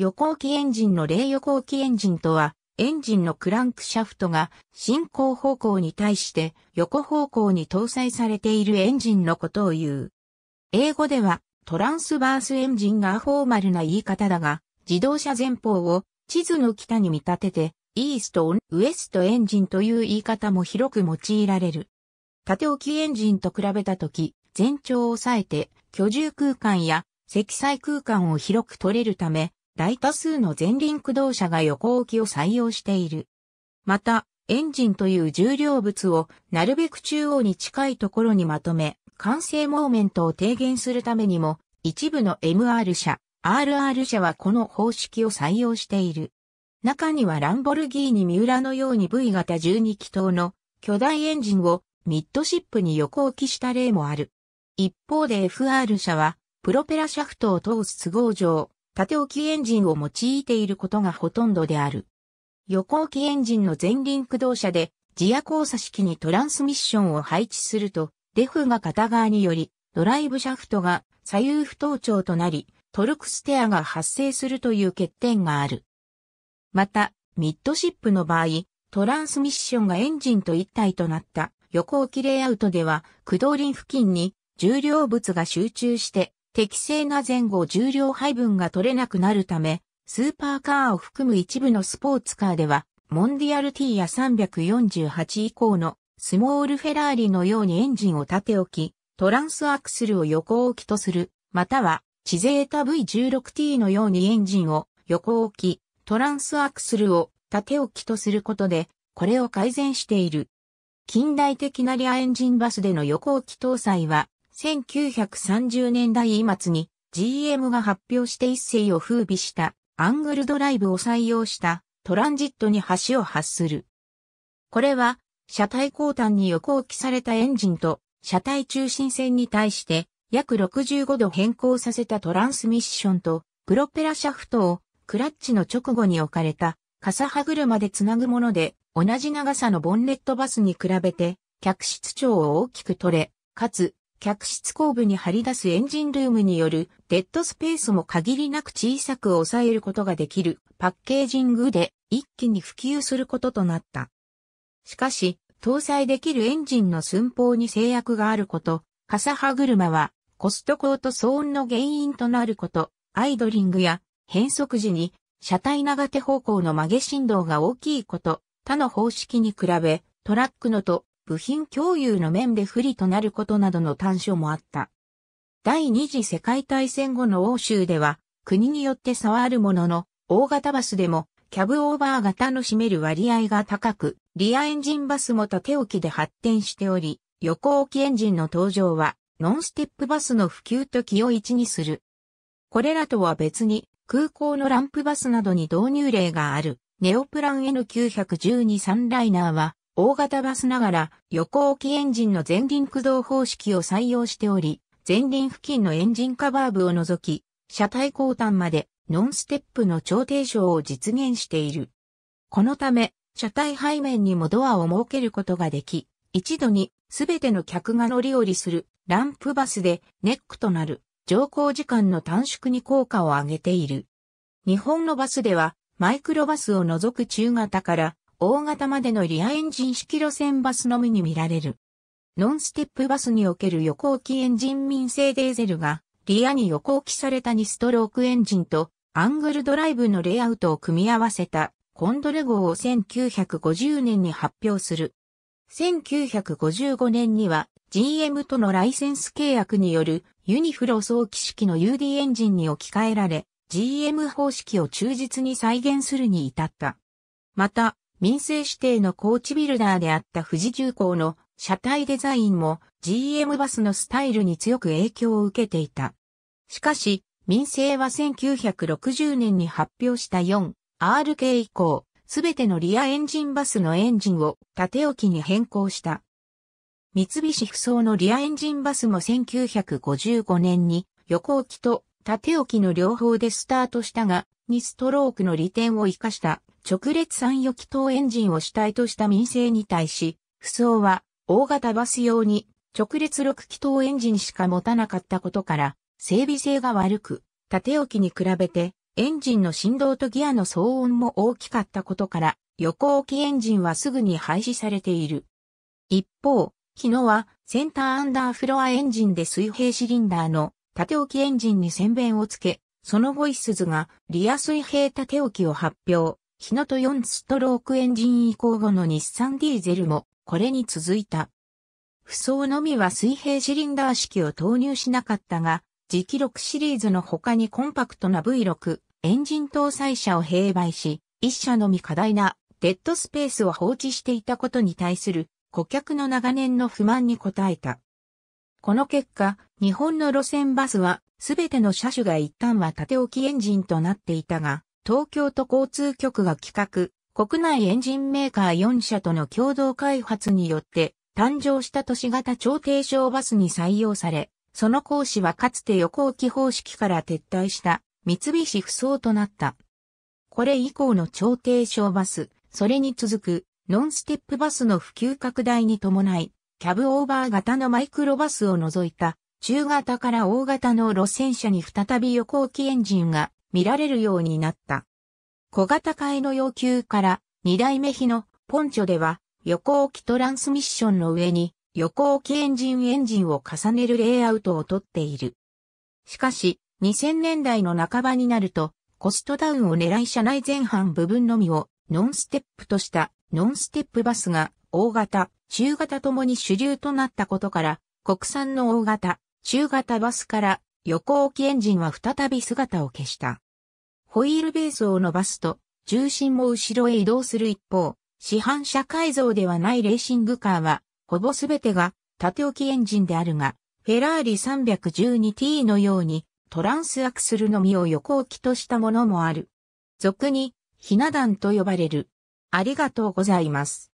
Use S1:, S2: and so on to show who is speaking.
S1: 横置きエンジンの例横置きエンジンとは、エンジンのクランクシャフトが進行方向に対して横方向に搭載されているエンジンのことを言う。英語ではトランスバースエンジンがフォーマルな言い方だが、自動車前方を地図の北に見立てて、イースト・ウエストエンジンという言い方も広く用いられる。縦置きエンジンと比べたとき、全長を抑えて居住空間や積載空間を広く取れるため、大多数の前輪駆動車が横置きを採用している。また、エンジンという重量物をなるべく中央に近いところにまとめ、完成モーメントを低減するためにも、一部の MR 車、RR 車はこの方式を採用している。中にはランボルギーニ三浦のように V 型12気筒の巨大エンジンをミッドシップに横置きした例もある。一方で FR 車はプロペラシャフトを通す都合上、縦置きエンジンを用いていることがほとんどである。横置きエンジンの前輪駆動車で、自夜交差式にトランスミッションを配置すると、デフが片側により、ドライブシャフトが左右不等調となり、トルクステアが発生するという欠点がある。また、ミッドシップの場合、トランスミッションがエンジンと一体となった横置きレイアウトでは、駆動輪付近に重量物が集中して適正な前後重量配分が取れなくなるため、スーパーカーを含む一部のスポーツカーでは、モンディアル T や348以降のスモールフェラーリのようにエンジンを立て置き、トランスアクセルを横置きとする、または、チゼータ V16T のようにエンジンを横置き、トランスアクセルを縦置きとすることで、これを改善している。近代的なリアエンジンバスでの横置き搭載は、1930年代末に GM が発表して一世を風靡したアングルドライブを採用したトランジットに橋を発する。これは車体後端に横置きされたエンジンと車体中心線に対して約65度変更させたトランスミッションとプロペラシャフトをクラッチの直後に置かれた傘歯車でつなぐもので同じ長さのボンネットバスに比べて客室長を大きく取れ、かつ客室後部に張り出すエンジンルームによるデッドスペースも限りなく小さく抑えることができるパッケージングで一気に普及することとなった。しかし、搭載できるエンジンの寸法に制約があること、傘歯車はコストコート騒音の原因となること、アイドリングや変速時に車体長手方向の曲げ振動が大きいこと、他の方式に比べトラックのと部品共有の面で不利となることなどの短所もあった。第二次世界大戦後の欧州では、国によって差はあるものの、大型バスでも、キャブオーバー型の占める割合が高く、リアエンジンバスも縦置きで発展しており、横置きエンジンの登場は、ノンステップバスの普及と気を一にする。これらとは別に、空港のランプバスなどに導入例がある、ネオプラン N912 サンライナーは、大型バスながら横置きエンジンの前輪駆動方式を採用しており、前輪付近のエンジンカバー部を除き、車体後端までノンステップの超低床を実現している。このため、車体背面にもドアを設けることができ、一度にすべての客が乗り降りするランプバスでネックとなる乗降時間の短縮に効果を上げている。日本のバスではマイクロバスを除く中型から大型までのリアエンジン式路線バスのみに見られる。ノンステップバスにおける横置きエンジン民生デーゼルが、リアに横置きされた2ストロークエンジンと、アングルドライブのレイアウトを組み合わせた、コンドレ号を1950年に発表する。1955年には GM とのライセンス契約によるユニフロ早期式の UD エンジンに置き換えられ、GM 方式を忠実に再現するに至った。また、民生指定のコーチビルダーであった富士急行の車体デザインも GM バスのスタイルに強く影響を受けていた。しかし、民生は1960年に発表した 4RK 以降、すべてのリアエンジンバスのエンジンを縦置きに変更した。三菱不走のリアエンジンバスも1955年に横置きと縦置きの両方でスタートしたが、2ストロークの利点を活かした直列三余気筒エンジンを主体とした民生に対し、不装は大型バス用に直列6気筒エンジンしか持たなかったことから、整備性が悪く、縦置きに比べてエンジンの振動とギアの騒音も大きかったことから、横置きエンジンはすぐに廃止されている。一方、日野はセンターアンダーフロアエンジンで水平シリンダーの縦置きエンジンに線弁をつけ、その後イスズがリア水平縦置きを発表。日野と4ストロークエンジン移行後の日産ディーゼルもこれに続いた。不走のみは水平シリンダー式を投入しなかったが、磁気6シリーズの他にコンパクトな V6 エンジン搭載車を併売し、1社のみ過大なデッドスペースを放置していたことに対する顧客の長年の不満に応えた。この結果、日本の路線バスはすべての車種が一旦は縦置きエンジンとなっていたが、東京都交通局が企画、国内エンジンメーカー4社との共同開発によって誕生した都市型超低床バスに採用され、その講師はかつて横置き方式から撤退した三菱不走となった。これ以降の超低床バス、それに続くノンステップバスの普及拡大に伴い、キャブオーバー型のマイクロバスを除いた中型から大型の路線車に再び横置きエンジンが見られるようになった。小型化への要求から二代目比のポンチョでは横置きトランスミッションの上に横置きエンジンエンジンを重ねるレイアウトをとっている。しかし2000年代の半ばになるとコストダウンを狙い車内前半部分のみをノンステップとしたノンステップバスが大型、中型ともに主流となったことから国産の大型、中型バスから横置きエンジンは再び姿を消した。ホイールベースを伸ばすと、重心も後ろへ移動する一方、市販車改造ではないレーシングカーは、ほぼすべてが縦置きエンジンであるが、フェラーリ 312T のようにトランスアクスルのみを横置きとしたものもある。俗に、ひな壇と呼ばれる。ありがとうございます。